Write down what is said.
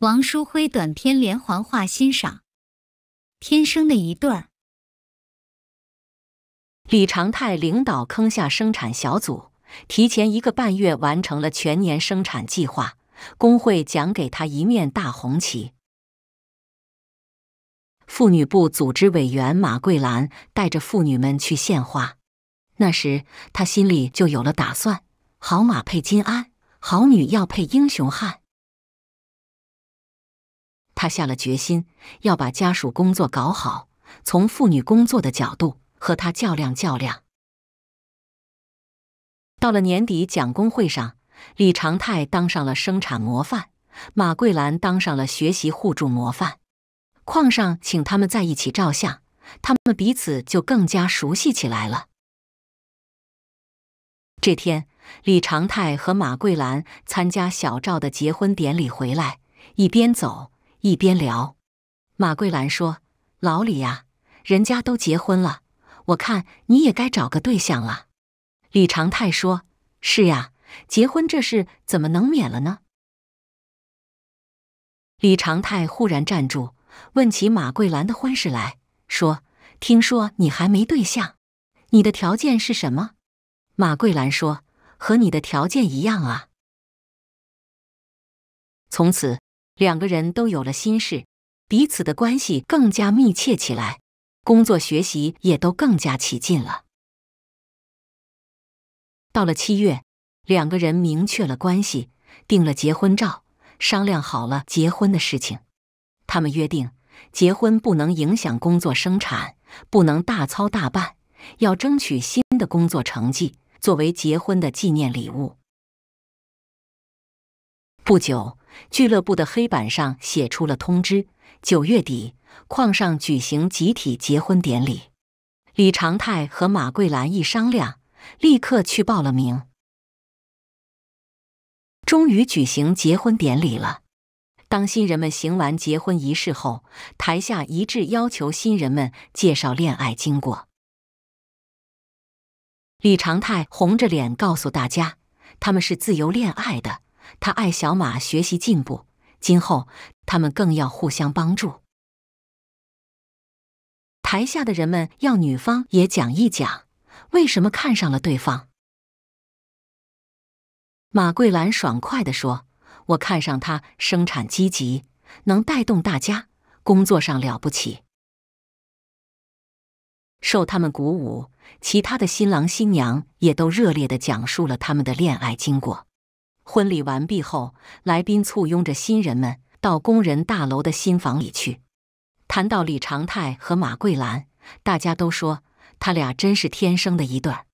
王书辉短篇连环画欣赏，《天生的一对儿》。李长泰领导坑下生产小组，提前一个半月完成了全年生产计划。工会奖给他一面大红旗。妇女部组织委员马桂兰带着妇女们去献花。那时，他心里就有了打算：好马配金鞍，好女要配英雄汉。他下了决心，要把家属工作搞好。从妇女工作的角度，和他较量较量。到了年底讲工会上，李长泰当上了生产模范，马桂兰当上了学习互助模范。矿上请他们在一起照相，他们彼此就更加熟悉起来了。这天，李长泰和马桂兰参加小赵的结婚典礼回来，一边走。一边聊，马桂兰说：“老李呀，人家都结婚了，我看你也该找个对象了。”李长泰说：“是呀，结婚这事怎么能免了呢？”李长泰忽然站住，问起马桂兰的婚事来，说：“听说你还没对象，你的条件是什么？”马桂兰说：“和你的条件一样啊。”从此。两个人都有了心事，彼此的关系更加密切起来，工作学习也都更加起劲了。到了七月，两个人明确了关系，定了结婚照，商量好了结婚的事情。他们约定，结婚不能影响工作生产，不能大操大办，要争取新的工作成绩作为结婚的纪念礼物。不久。俱乐部的黑板上写出了通知：九月底矿上举行集体结婚典礼。李长泰和马桂兰一商量，立刻去报了名。终于举行结婚典礼了。当新人们行完结婚仪式后，台下一致要求新人们介绍恋爱经过。李长泰红着脸告诉大家：“他们是自由恋爱的。”他爱小马，学习进步。今后他们更要互相帮助。台下的人们要女方也讲一讲为什么看上了对方。马桂兰爽快地说：“我看上他，生产积极，能带动大家，工作上了不起。”受他们鼓舞，其他的新郎新娘也都热烈地讲述了他们的恋爱经过。婚礼完毕后，来宾簇拥着新人们到工人大楼的新房里去。谈到李长泰和马桂兰，大家都说他俩真是天生的一对儿。